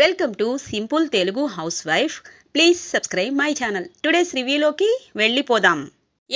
welcome to simple Telugu housewife please subscribe my channel today's రివ్యూలోకి వెళ్ళిపోదాం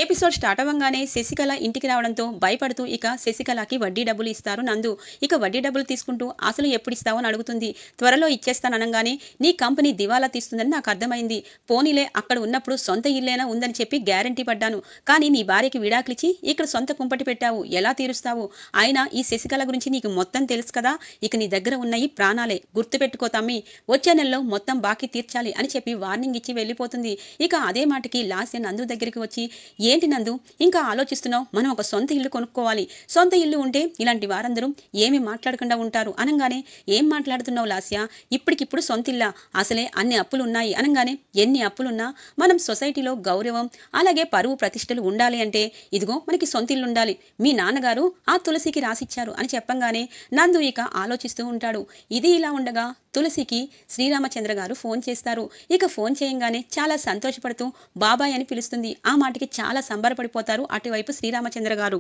episode start అవ్వగానే శశికళ ఇంటికి రావడంతో భయపడుతూ ఇక శశికళకి వడ్డీ డబ్బులు ఇస్తారు నందు ఇక వడ్డీ డబ్బులు తీసుకుంటూ అసలు ఎప్పుడు ఇస్తావు అని అడుగుతుంది త్వరలో ఇచ్చేస్తాననగానే నీ కంపెనీ దివాలా తీస్తుందని నాకు అర్థమైంది పోనీలే అక్కడ ఉన్నప్పుడు సొంత ఇల్లేనా ఉందని చెప్పి గ్యారంటీ పడ్డాను కానీ నీ భార్యకి విడాకులిచ్చి ఇక్కడ సొంత కుంపటి పెట్టావు ఎలా తీరుస్తావు అయినా ఈ శశికళ గురించి నీకు మొత్తం తెలుసు కదా ఇక నీ దగ్గర ఉన్నాయి ప్రాణాలే గుర్తుపెట్టుకో తమ్మి వచ్చే నెలలో మొత్తం బాకీ తీర్చాలి అని చెప్పి వార్నింగ్ ఇచ్చి వెళ్ళిపోతుంది ఇక అదే మాటకి లాస్ట్ నందు దగ్గరికి వచ్చి ఏంటి నందు ఇంకా ఆలోచిస్తున్నావు మనం ఒక సొంత ఇల్లు కొనుక్కోవాలి సొంత ఇల్లు ఉంటే ఇలాంటి వారందరూ ఏమి మాట్లాడకుండా ఉంటారు అనగానే ఏం మాట్లాడుతున్నావు లాస్య ఇప్పటికిప్పుడు సొంత ఇల్లా అసలే అన్ని అప్పులు ఉన్నాయి అనగానే ఎన్ని అప్పులున్నా మనం సొసైటీలో గౌరవం అలాగే పరువు ప్రతిష్టలు ఉండాలి అంటే ఇదిగో మనకి సొంత ఇల్లు ఉండాలి మీ నాన్నగారు ఆ తులసికి రాసిచ్చారు అని చెప్పంగానే నందు ఇక ఆలోచిస్తూ ఉంటాడు ఇది ఇలా ఉండగా తులసికి శ్రీరామచంద్ర గారు ఫోన్ చేస్తారు ఇక ఫోన్ చేయంగానే చాలా సంతోషపడుతూ బాబాయ్ అని పిలుస్తుంది ఆ మాటకి చాలా చాలా సంబరపడిపోతారు అటువైపు శ్రీరామచంద్ర గారు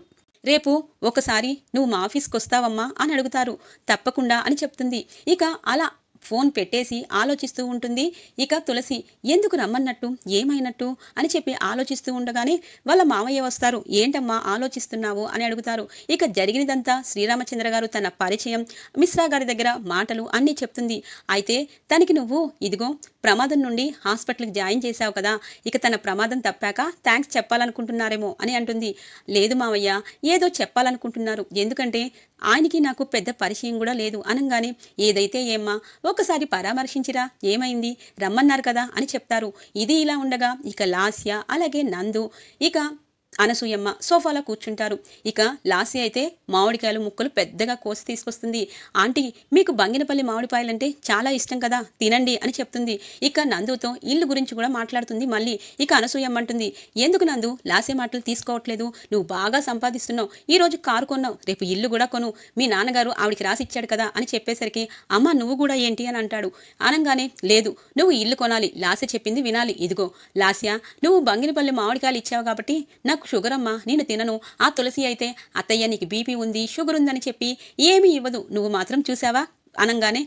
రేపు ఒకసారి నువ్వు మా ఆఫీస్కి వస్తావమ్మా అని అడుగుతారు తప్పకుండా అని చెప్తుంది ఇక అలా ఫోన్ పెట్టేసి ఆలోచిస్తూ ఉంటుంది ఇక తులసి ఎందుకు రమ్మన్నట్టు ఏమైనట్టు అని చెప్పి ఆలోచిస్తూ ఉండగానే వాళ్ళ మామయ్య వస్తారు ఏంటమ్మా ఆలోచిస్తున్నావు అని అడుగుతారు ఇక జరిగినదంతా శ్రీరామచంద్ర గారు తన పరిచయం మిశ్రా గారి దగ్గర మాటలు అన్నీ చెప్తుంది అయితే తనకి నువ్వు ఇదిగో ప్రమాదం నుండి హాస్పిటల్కి జాయిన్ చేశావు కదా ఇక తన ప్రమాదం తప్పాక థ్యాంక్స్ చెప్పాలనుకుంటున్నారేమో అని అంటుంది లేదు మావయ్య ఏదో చెప్పాలనుకుంటున్నారు ఎందుకంటే ఆయనకి నాకు పెద్ద పరిచయం కూడా లేదు అనగానే ఏదైతే ఏమ్మా ఒకసారి పరామర్శించిరా ఏమైంది రమ్మన్నారు కదా అని చెప్తారు ఇది ఇలా ఉండగా ఇక లాస్య అలాగే నందు ఇక అనసూయమ్మ సోఫాలో కూర్చుంటారు ఇక లాసి అయితే మామిడికాయలు ముక్కలు పెద్దగా కోసి తీసుకొస్తుంది ఆంటీ మీకు బంగినపల్లి మామిడిపాయలంటే చాలా ఇష్టం కదా తినండి అని చెప్తుంది ఇక నందుతో ఇల్లు గురించి కూడా మాట్లాడుతుంది మళ్ళీ ఇక అనసూయమ్మ అంటుంది ఎందుకు నందు లాసే మాటలు తీసుకోవట్లేదు నువ్వు బాగా సంపాదిస్తున్నావు ఈరోజు కారు కొన్నావు రేపు ఇల్లు కూడా కొను మీ నాన్నగారు ఆవిడికి రాసిచ్చాడు కదా అని చెప్పేసరికి అమ్మ నువ్వు కూడా ఏంటి అని అంటాడు అనగానే లేదు నువ్వు ఇల్లు కొనాలి లాసే చెప్పింది వినాలి ఇదిగో లాస్యా నువ్వు బంగినపల్లి మామిడికాయలు ఇచ్చావు కాబట్టి నాకు నాకు షుగర్ అమ్మా నేను తినను ఆ తులసి అయితే అత్తయ్య నీకు బీపీ ఉంది షుగర్ ఉందని చెప్పి ఏమీ ఇవ్వదు నువ్వు మాత్రం చూసావా అనంగానే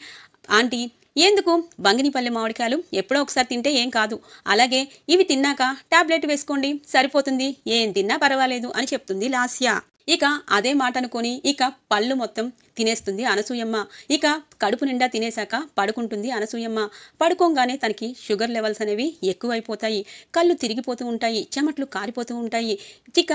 ఆంటీ ఎందుకు బంగినిపల్లి మామిడికాయలు ఎప్పుడో ఒకసారి తింటే ఏం కాదు అలాగే ఇవి తిన్నాక టాబ్లెట్ వేసుకోండి సరిపోతుంది ఏం తిన్నా పర్వాలేదు అని చెప్తుంది లాస్య ఇక అదే మాట అనుకొని ఇక పళ్ళు మొత్తం తినేస్తుంది అనసూయమ్మ ఇక కడుపు నిండా తినేశాక పడుకుంటుంది అనసూయమ్మ పడుకోగానే తనకి షుగర్ లెవెల్స్ అనేవి ఎక్కువైపోతాయి కళ్ళు తిరిగిపోతూ ఉంటాయి చెమట్లు కారిపోతూ ఉంటాయి ఇక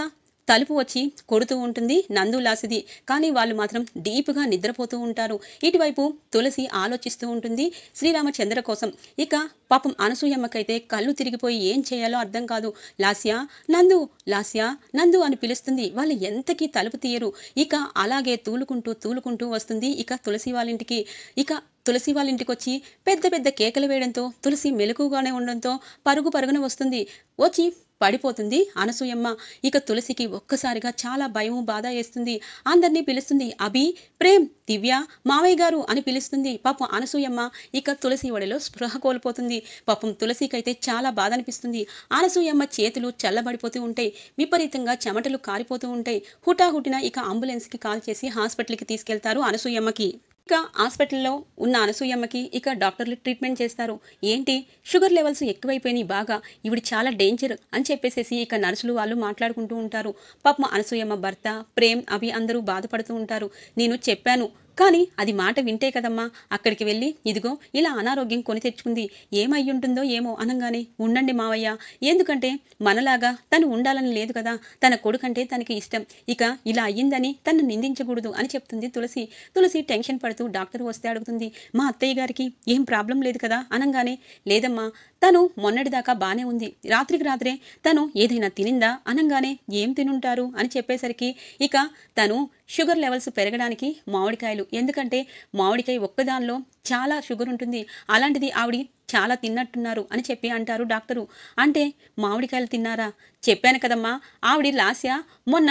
తలుపు వచ్చి కొడుతూ ఉంటుంది నందు లాసిది కానీ వాళ్ళు మాత్రం డీప్గా నిద్రపోతూ ఉంటారు ఇటువైపు తులసి ఆలోచిస్తూ ఉంటుంది శ్రీరామచంద్ర కోసం ఇక పాపం అనసూయమ్మకైతే కళ్ళు తిరిగిపోయి ఏం చేయాలో అర్థం కాదు లాస్య నందు లాస్యా నందు అని పిలుస్తుంది వాళ్ళు ఎంతకీ తలుపు తీయరు ఇక అలాగే తూలుకుంటూ తూలుకుంటూ వస్తుంది ఇక తులసి వాళ్ళింటికి ఇక తులసి వాళ్ళ ఇంటికి వచ్చి పెద్ద పెద్ద కేకలు వేయడంతో తులసి మెలకుగానే ఉండడంతో పరుగు పరుగున వస్తుంది వచ్చి పడిపోతుంది అనసూయమ్మ ఇక తులసికి ఒక్కసారిగా చాలా భయం బాధ వేస్తుంది అందరినీ పిలుస్తుంది అభి ప్రేమ్ దివ్య మావయ్య గారు అని పిలుస్తుంది పాపం అనసూయమ్మ ఇక తులసి వడిలో స్పృహ కోల్పోతుంది పాపం తులసికైతే చాలా బాధ అనిపిస్తుంది అనసూయమ్మ చేతులు చల్లబడిపోతూ ఉంటాయి విపరీతంగా చెమటలు కారిపోతూ ఉంటాయి హుటాహుటిన ఇక అంబులెన్స్కి కాల్ చేసి హాస్పిటల్కి తీసుకెళ్తారు అనసూయమ్మకి ఇక హాస్పిటల్లో ఉన్న అనసూయమ్మకి ఇక డాక్టర్లు ట్రీట్మెంట్ చేస్తారు ఏంటి షుగర్ లెవెల్స్ ఎక్కువైపోయినాయి బాగా ఇవిడు చాలా డేంజర్ అని చెప్పేసేసి ఇక నర్సులు వాళ్ళు మాట్లాడుకుంటూ ఉంటారు పాపం అనసూయమ్మ భర్త ప్రేమ్ అవి అందరూ బాధపడుతూ ఉంటారు నేను చెప్పాను కానీ అది మాట వింటే కదమ్మా అక్కడికి వెళ్ళి ఇదిగో ఇలా అనారోగ్యం కొని తెచ్చుకుంది ఏమయ్యుంటుందో ఏమో అనంగానే ఉండండి మావయ్య ఎందుకంటే మనలాగా తను ఉండాలని లేదు కదా తన కొడుకంటే తనకి ఇష్టం ఇక ఇలా అయ్యిందని తను నిందించకూడదు అని చెప్తుంది తులసి తులసి టెన్షన్ పడుతూ డాక్టర్ వస్తే అడుగుతుంది మా అత్తయ్య గారికి ఏం ప్రాబ్లం లేదు కదా అనంగానే లేదమ్మా తను మొన్నటిదాకా బానే ఉంది రాత్రికి రాత్రే తను ఏదైనా తినిందా అనంగానే ఏం తినుంటారు అని చెప్పేసరికి ఇక తను షుగర్ లెవెల్స్ పెరగడానికి మామిడికాయలు ఎందుకంటే మామిడికాయ ఒక్కదానిలో చాలా షుగర్ ఉంటుంది అలాంటిది ఆవిడ చాలా తిన్నట్టున్నారు అని చెప్పి అంటారు డాక్టరు అంటే మామిడికాయలు తిన్నారా చెప్పాను కదమ్మా ఆవిడ లాస్య మొన్న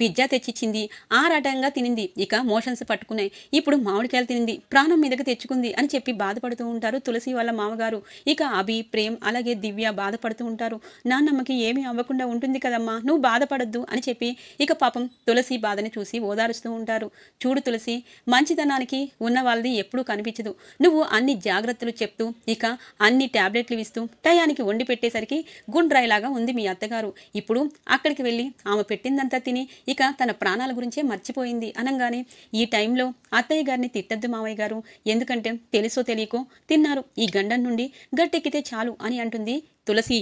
పిజ్జా తెచ్చిచ్చింది ఆరాటంగా తినింది ఇక మోషన్స్ పట్టుకున్నాయి ఇప్పుడు మామిడికాయలు తినింది ప్రాణం మీదకి తెచ్చుకుంది అని చెప్పి బాధపడుతూ ఉంటారు తులసి వాళ్ళ మామగారు ఇక అభి ప్రేమ్ అలాగే దివ్య బాధపడుతూ ఉంటారు నాన్నమ్మకి ఏమీ అవ్వకుండా ఉంటుంది కదమ్మా నువ్వు బాధపడద్దు అని చెప్పి ఇక పాపం తులసి బాధని చూసి ఓదారుస్తూ ఉంటారు చూడు తులసి మంచితనానికి ఉన్న వాళ్ళది ఎప్పుడూ కనిపించదు నువ్వు అన్ని జాగ్రత్తలు చెప్తూ ఇక అన్ని ట్యాబ్లెట్లు ఇస్తూ టయానికి వండి పెట్టేసరికి గుండ్రాయిలాగా ఉంది మీ అత్తగారు ఇప్పుడు అక్కడికి వెళ్ళి ఆమె పెట్టిందంతా తిని ఇక తన ప్రాణాల గురించే మర్చిపోయింది అనగానే ఈ టైంలో అత్తయ్య గారిని తిట్టద్దు మావయ్య గారు ఎందుకంటే తెలుసో తెలియకో తిన్నారు ఈ గండం నుండి గట్టెక్కితే చాలు అని అంటుంది తులసి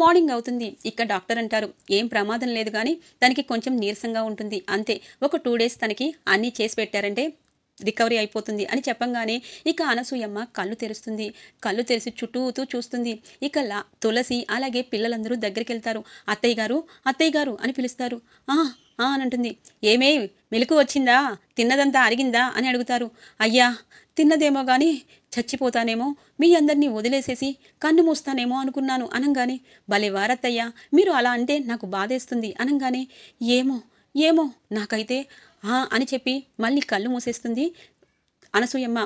మార్నింగ్ అవుతుంది ఇక్కడ డాక్టర్ అంటారు ఏం ప్రమాదం లేదు కానీ తనకి కొంచెం నీరసంగా ఉంటుంది అంతే ఒక టూ డేస్ తనకి అన్నీ చేసి పెట్టారంటే రికవరీ అయిపోతుంది అని చెప్పంగానే ఇక అనసూయమ్మ కళ్ళు తెరుస్తుంది కళ్ళు తెరిచి చుట్టూతూ చూస్తుంది ఇక తులసి అలాగే పిల్లలందరూ దగ్గరికి వెళ్తారు అత్తయ్య గారు అత్తయ్య గారు అని పిలుస్తారు అని అంటుంది ఏమే మెలకు వచ్చిందా తిన్నదంతా అరిగిందా అని అడుగుతారు అయ్యా తిన్నదేమో కానీ చచ్చిపోతానేమో మీ అందరినీ వదిలేసేసి కన్ను మూస్తానేమో అనుకున్నాను అనంగానే భలే వారత్తయ్యా మీరు అలా అంటే నాకు బాధేస్తుంది అనంగానే ఏమో ఏమో నాకైతే అని చెప్పి మళ్ళీ కళ్ళు మూసేస్తుంది అనసూయమ్మ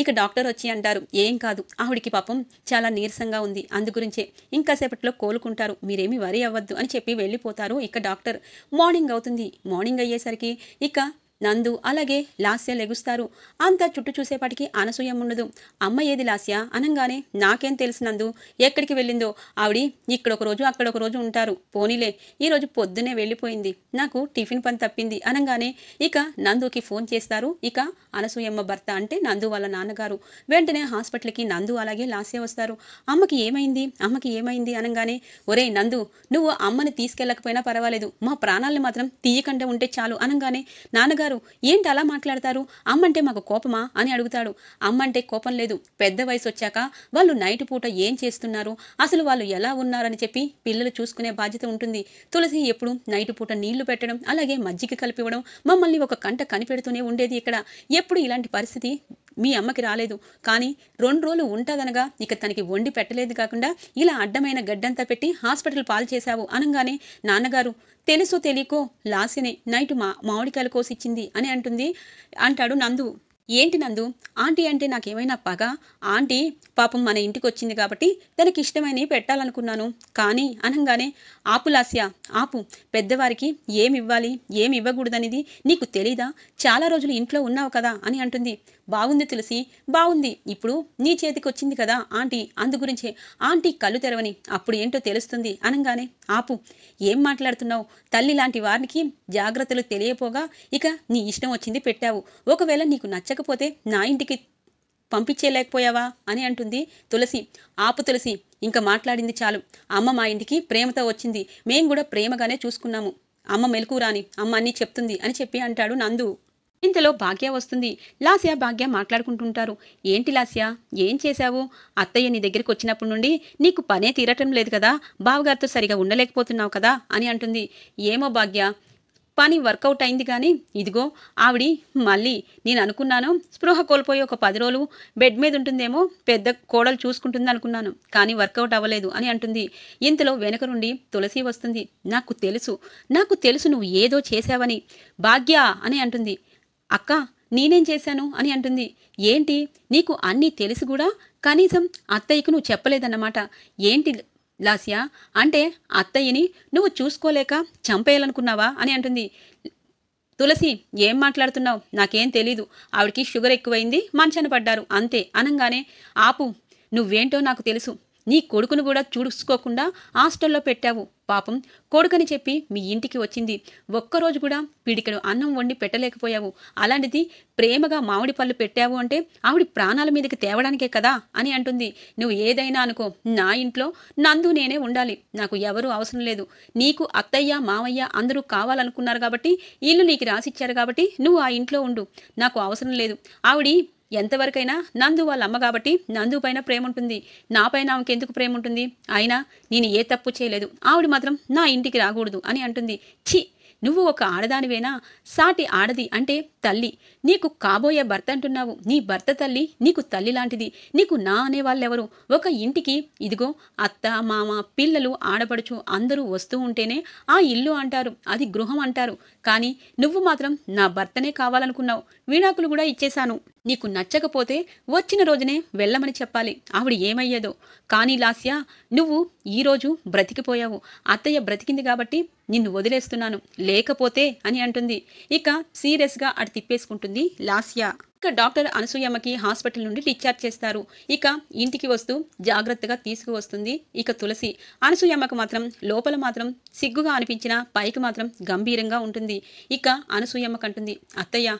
ఇక డాక్టర్ వచ్చి అంటారు ఏం కాదు ఆవిడికి పాపం చాలా నీరసంగా ఉంది అందుగురించే ఇంకా సేపట్లో కోలుకుంటారు మీరేమి వరి అవ్వద్దు అని చెప్పి వెళ్ళిపోతారు ఇక డాక్టర్ మార్నింగ్ అవుతుంది మార్నింగ్ అయ్యేసరికి ఇక నందు అలాగే లాస్య లెగుస్తారు అంత చుట్టూ చూసేపాటికి అనసూయం ఉండదు అమ్మ ఏది లాస్య అనంగానే నాకేం తెలిసినందు ఎక్కడికి వెళ్ళిందో ఆవిడ ఇక్కడ ఒక రోజు అక్కడ ఒక రోజు ఉంటారు పోనీలే ఈరోజు పొద్దునే వెళ్ళిపోయింది నాకు టిఫిన్ పని తప్పింది అనగానే ఇక నందుకి ఫోన్ చేస్తారు ఇక అనసూయమ్మ భర్త అంటే నందు వాళ్ళ నాన్నగారు వెంటనే హాస్పిటల్కి నందు అలాగే లాస్య వస్తారు అమ్మకి ఏమైంది అమ్మకి ఏమైంది అనగానే ఒరే నందు నువ్వు అమ్మని తీసుకెళ్ళకపోయినా పర్వాలేదు మా ప్రాణాలను మాత్రం తీయకుండా ఉంటే చాలు అనగానే నాన్నగారు అడుగుతారు ఏంటి అలా మాట్లాడతారు అమ్మంటే మాకు కోపమా అని అడుగుతాడు అమ్మంటే కోపం లేదు పెద్ద వయసు వచ్చాక వాళ్ళు నైట్ పూట ఏం చేస్తున్నారు అసలు వాళ్ళు ఎలా ఉన్నారని చెప్పి పిల్లలు చూసుకునే బాధ్యత ఉంటుంది తులసి ఎప్పుడు నైట్ పూట నీళ్లు పెట్టడం అలాగే మజ్జిగ కలిపివ్వడం మమ్మల్ని ఒక కంట కనిపెడుతూనే ఉండేది ఇక్కడ ఎప్పుడు ఇలాంటి పరిస్థితి మీ అమ్మకి రాలేదు కానీ రెండు రోజులు ఉంటుందనగా ఇక తనకి వండి పెట్టలేదు కాకుండా ఇలా అడ్డమైన గడ్డంతా పెట్టి హాస్పిటల్ పాలు చేశావు అనగానే నాన్నగారు తెలుసు తెలియకో లాసినే నైట్ మా మామిడికాయలు కోసిచ్చింది అని అంటుంది అంటాడు నందు ఏంటి నందు ఆంటీ అంటే నాకేమైనా పగ ఆంటీ పాపం మన ఇంటికి వచ్చింది కాబట్టి దానికి ఇష్టమైనవి పెట్టాలనుకున్నాను కానీ అనగానే ఆపులాస్య ఆపు పెద్దవారికి ఏమి ఇవ్వాలి ఏమి ఇవ్వకూడదనేది నీకు తెలీదా చాలా రోజులు ఇంట్లో ఉన్నావు కదా అని అంటుంది బాగుంది తులసి బాగుంది ఇప్పుడు నీ చేతికి వచ్చింది కదా ఆంటీ అందు గురించే ఆంటీ కళ్ళు తెరవని అప్పుడు ఏంటో తెలుస్తుంది అనగానే ఆపు ఏం మాట్లాడుతున్నావు తల్లి లాంటి వారికి జాగ్రత్తలు తెలియపోగా ఇక నీ ఇష్టం వచ్చింది పెట్టావు ఒకవేళ నీకు నచ్చక లేకపోతే నా ఇంటికి పంపించేయలేకపోయావా అని అంటుంది తులసి ఆపు తులసి ఇంకా మాట్లాడింది చాలు అమ్మ మా ఇంటికి ప్రేమతో వచ్చింది మేం కూడా ప్రేమగానే చూసుకున్నాము అమ్మ రాని అమ్మ అన్నీ చెప్తుంది అని చెప్పి అంటాడు నందు ఇంతలో భాగ్య వస్తుంది లాస్య భాగ్య మాట్లాడుకుంటుంటారు ఏంటి లాస్య ఏం చేశావు అత్తయ్య నీ దగ్గరికి వచ్చినప్పటి నుండి నీకు పనే తీరటం లేదు కదా బావగారితో సరిగా ఉండలేకపోతున్నావు కదా అని అంటుంది ఏమో భాగ్య పని వర్కౌట్ అయింది కానీ ఇదిగో ఆవిడ మళ్ళీ నేను అనుకున్నాను స్పృహ కోల్పోయి ఒక పది రోజులు బెడ్ మీద ఉంటుందేమో పెద్ద కోడలు చూసుకుంటుంది అనుకున్నాను కానీ వర్కౌట్ అవ్వలేదు అని అంటుంది ఇంతలో వెనక నుండి తులసి వస్తుంది నాకు తెలుసు నాకు తెలుసు నువ్వు ఏదో చేశావని భాగ్య అని అంటుంది అక్క నేనేం చేశాను అని అంటుంది ఏంటి నీకు అన్నీ తెలుసు కూడా కనీసం అత్తయ్యకు నువ్వు చెప్పలేదన్నమాట ఏంటి లాస్యా అంటే అత్తయ్యని నువ్వు చూసుకోలేక చంపేయాలనుకున్నావా అని అంటుంది తులసి ఏం మాట్లాడుతున్నావు నాకేం తెలీదు ఆవిడికి షుగర్ ఎక్కువైంది మంచాన పడ్డారు అంతే అనంగానే ఆపు నువ్వేంటో నాకు తెలుసు నీ కొడుకును కూడా చూసుకోకుండా హాస్టల్లో పెట్టావు పాపం కొడుకని చెప్పి మీ ఇంటికి వచ్చింది ఒక్కరోజు కూడా పిడికెడు అన్నం వండి పెట్టలేకపోయావు అలాంటిది ప్రేమగా మామిడి పళ్ళు పెట్టావు అంటే ఆవిడ ప్రాణాల మీదకి తేవడానికే కదా అని అంటుంది నువ్వు ఏదైనా అనుకో నా ఇంట్లో నందు నేనే ఉండాలి నాకు ఎవరూ అవసరం లేదు నీకు అత్తయ్య మావయ్య అందరూ కావాలనుకున్నారు కాబట్టి ఇల్లు నీకు రాసిచ్చారు కాబట్టి నువ్వు ఆ ఇంట్లో ఉండు నాకు అవసరం లేదు ఆవిడి ఎంతవరకైనా నందు వాళ్ళ అమ్మ కాబట్టి నందు పైన ప్రేమ ఉంటుంది నా పైన ఆమెకెందుకు ప్రేమ ఉంటుంది అయినా నేను ఏ తప్పు చేయలేదు ఆవిడ మాత్రం నా ఇంటికి రాకూడదు అని అంటుంది ఛీ నువ్వు ఒక ఆడదానివేనా సాటి ఆడది అంటే తల్లి నీకు కాబోయే భర్త అంటున్నావు నీ భర్త తల్లి నీకు తల్లి లాంటిది నీకు నా అనే ఒక ఇంటికి ఇదిగో అత్త మామ పిల్లలు ఆడపడుచు అందరూ వస్తూ ఉంటేనే ఆ ఇల్లు అంటారు అది గృహం అంటారు కానీ నువ్వు మాత్రం నా భర్తనే కావాలనుకున్నావు వీణాకులు కూడా ఇచ్చేశాను నీకు నచ్చకపోతే వచ్చిన రోజునే వెళ్ళమని చెప్పాలి ఆవిడ ఏమయ్యేదో కానీ లాస్య నువ్వు ఈరోజు బ్రతికిపోయావు అత్తయ్య బ్రతికింది కాబట్టి నిన్ను వదిలేస్తున్నాను లేకపోతే అని అంటుంది ఇక సీరియస్గా అటు తిప్పేసుకుంటుంది లాస్య ఇక డాక్టర్ అనసూయమ్మకి హాస్పిటల్ నుండి డిశ్చార్జ్ చేస్తారు ఇక ఇంటికి వస్తూ జాగ్రత్తగా తీసుకువస్తుంది ఇక తులసి అనసూయమ్మకు మాత్రం లోపల మాత్రం సిగ్గుగా అనిపించిన పైకి మాత్రం గంభీరంగా ఉంటుంది ఇక అనసూయమ్మకంటుంది అత్తయ్య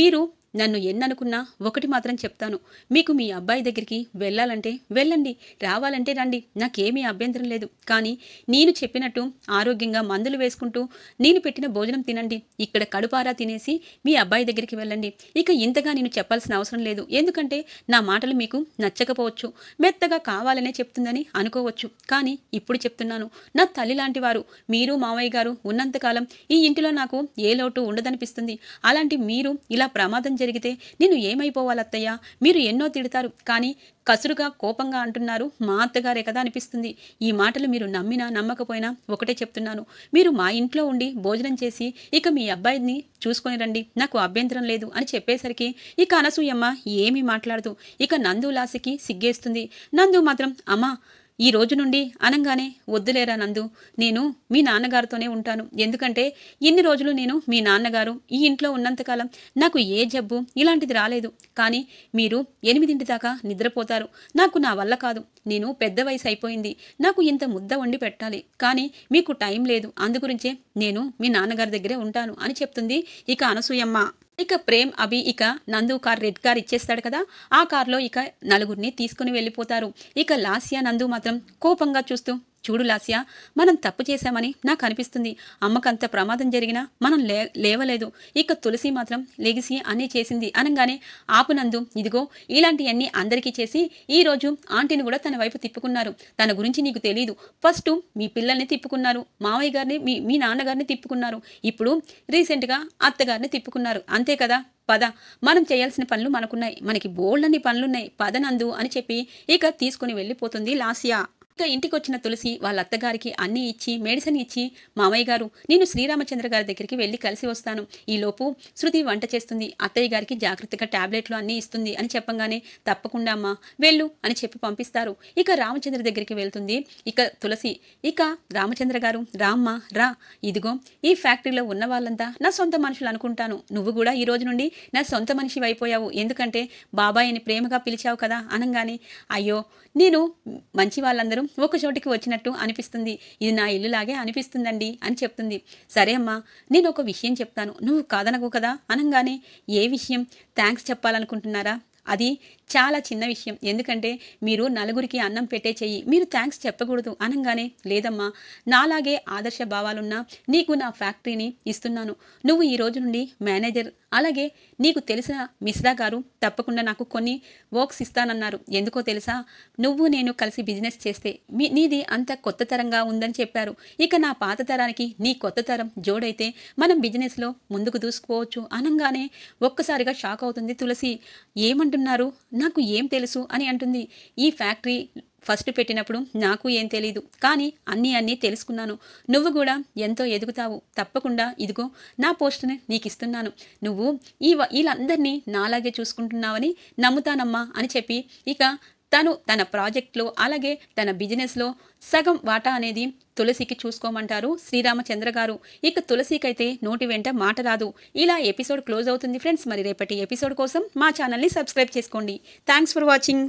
మీరు నన్ను ఎన్ననుకున్నా ఒకటి మాత్రం చెప్తాను మీకు మీ అబ్బాయి దగ్గరికి వెళ్ళాలంటే వెళ్ళండి రావాలంటే రండి నాకేమీ అభ్యంతరం లేదు కానీ నేను చెప్పినట్టు ఆరోగ్యంగా మందులు వేసుకుంటూ నేను పెట్టిన భోజనం తినండి ఇక్కడ కడుపారా తినేసి మీ అబ్బాయి దగ్గరికి వెళ్ళండి ఇక ఇంతగా నేను చెప్పాల్సిన అవసరం లేదు ఎందుకంటే నా మాటలు మీకు నచ్చకపోవచ్చు మెత్తగా కావాలనే చెప్తుందని అనుకోవచ్చు కానీ ఇప్పుడు చెప్తున్నాను నా తల్లి లాంటి వారు మీరు మావయ్య గారు ఉన్నంతకాలం ఈ ఇంటిలో నాకు ఏ లోటు ఉండదనిపిస్తుంది అలాంటి మీరు ఇలా ప్రమాదం జరిగితే నేను ఏమైపోవాలత్తయ్యా మీరు ఎన్నో తిడతారు కానీ కసురుగా కోపంగా అంటున్నారు మా అత్తగారే కదా అనిపిస్తుంది ఈ మాటలు మీరు నమ్మినా నమ్మకపోయినా ఒకటే చెప్తున్నాను మీరు మా ఇంట్లో ఉండి భోజనం చేసి ఇక మీ అబ్బాయిని చూసుకొని రండి నాకు అభ్యంతరం లేదు అని చెప్పేసరికి ఇక అనసూయమ్మ ఏమీ మాట్లాడదు ఇక నందు లాసికి సిగ్గేస్తుంది నందు మాత్రం అమ్మా ఈ రోజు నుండి అనంగానే వద్దులేరా నందు నేను మీ నాన్నగారితోనే ఉంటాను ఎందుకంటే ఇన్ని రోజులు నేను మీ నాన్నగారు ఈ ఇంట్లో ఉన్నంతకాలం నాకు ఏ జబ్బు ఇలాంటిది రాలేదు కానీ మీరు ఎనిమిదింటి దాకా నిద్రపోతారు నాకు నా వల్ల కాదు నేను పెద్ద వయసు అయిపోయింది నాకు ఇంత ముద్ద వండి పెట్టాలి కానీ మీకు టైం లేదు అందుగురించే నేను మీ నాన్నగారి దగ్గరే ఉంటాను అని చెప్తుంది ఇక అనసూయమ్మ ఇక ప్రేమ్ అవి ఇక నందు కార్ రెడ్ కార్ ఇచ్చేస్తాడు కదా ఆ కార్లో ఇక నలుగురిని తీసుకుని వెళ్ళిపోతారు ఇక లాసియా నందు మాత్రం కోపంగా చూస్తూ చూడు లాస్య మనం తప్పు చేశామని నాకు అనిపిస్తుంది అమ్మకంత ప్రమాదం జరిగినా మనం లే లేవలేదు ఇక తులసి మాత్రం లెగిసి అన్నీ చేసింది అనగానే ఆపునందు ఇదిగో ఇలాంటివన్నీ అందరికీ చేసి ఈ రోజు ఆంటీని కూడా తన వైపు తిప్పుకున్నారు తన గురించి నీకు తెలియదు ఫస్ట్ మీ పిల్లల్ని తిప్పుకున్నారు మావయ్య గారిని మీ మీ నాన్నగారిని తిప్పుకున్నారు ఇప్పుడు రీసెంట్గా అత్తగారిని తిప్పుకున్నారు అంతే కదా పద మనం చేయాల్సిన పనులు మనకున్నాయి మనకి బోల్డన్ని పనులున్నాయి పదనందు అని చెప్పి ఇక తీసుకుని వెళ్ళిపోతుంది లాసియా ఇంకా ఇంటికి వచ్చిన తులసి వాళ్ళ అత్తగారికి అన్నీ ఇచ్చి మెడిసిన్ ఇచ్చి మామయ్య గారు నేను శ్రీరామచంద్ర గారి దగ్గరికి వెళ్ళి కలిసి వస్తాను ఈలోపు శృతి వంట చేస్తుంది అత్తయ్య గారికి జాగ్రత్తగా ట్యాబ్లెట్లు అన్నీ ఇస్తుంది అని చెప్పంగానే తప్పకుండా అమ్మా వెళ్ళు అని చెప్పి పంపిస్తారు ఇక రామచంద్ర దగ్గరికి వెళ్తుంది ఇక తులసి ఇక రామచంద్ర గారు రామ్మ రా ఇదిగో ఈ ఫ్యాక్టరీలో ఉన్న వాళ్ళంతా నా సొంత మనుషులు అనుకుంటాను నువ్వు కూడా ఈ రోజు నుండి నా సొంత మనిషి అయిపోయావు ఎందుకంటే బాబాయ్ అని ప్రేమగా పిలిచావు కదా అనగానే అయ్యో నేను మంచి వాళ్ళందరూ ఒక చోటికి వచ్చినట్టు అనిపిస్తుంది ఇది నా ఇల్లులాగే అనిపిస్తుందండి అని చెప్తుంది సరే అమ్మా నేను ఒక విషయం చెప్తాను నువ్వు కాదనకు కదా అనగానే ఏ విషయం థ్యాంక్స్ చెప్పాలనుకుంటున్నారా అది చాలా చిన్న విషయం ఎందుకంటే మీరు నలుగురికి అన్నం పెట్టే చెయ్యి మీరు థ్యాంక్స్ చెప్పకూడదు అనగానే లేదమ్మా నాలాగే ఆదర్శ భావాలున్నా నీకు నా ఫ్యాక్టరీని ఇస్తున్నాను నువ్వు ఈ రోజు నుండి మేనేజర్ అలాగే నీకు తెలిసిన మిశ్రా గారు తప్పకుండా నాకు కొన్ని వర్క్స్ ఇస్తానన్నారు ఎందుకో తెలుసా నువ్వు నేను కలిసి బిజినెస్ చేస్తే మీ నీది అంత కొత్త తరంగా ఉందని చెప్పారు ఇక నా పాత తరానికి నీ కొత్త తరం జోడైతే మనం బిజినెస్లో ముందుకు దూసుకోవచ్చు అనగానే ఒక్కసారిగా షాక్ అవుతుంది తులసి ఏమంటున్నారు నాకు ఏం తెలుసు అని అంటుంది ఈ ఫ్యాక్టరీ ఫస్ట్ పెట్టినప్పుడు నాకు ఏం తెలీదు కానీ అన్నీ అన్నీ తెలుసుకున్నాను నువ్వు కూడా ఎంతో ఎదుగుతావు తప్పకుండా ఇదిగో నా పోస్ట్ని నీకు ఇస్తున్నాను నువ్వు ఈ వీళ్ళందరినీ నాలాగే చూసుకుంటున్నావని నమ్ముతానమ్మా అని చెప్పి ఇక తను తన ప్రాజెక్ట్లో అలాగే తన బిజినెస్లో సగం వాటా అనేది తులసికి చూసుకోమంటారు శ్రీరామచంద్ర గారు ఇక తులసికైతే నోటి వెంట మాట రాదు ఇలా ఎపిసోడ్ క్లోజ్ అవుతుంది ఫ్రెండ్స్ మరి రేపటి ఎపిసోడ్ కోసం మా ఛానల్ని సబ్స్క్రైబ్ చేసుకోండి థ్యాంక్స్ ఫర్ వాచింగ్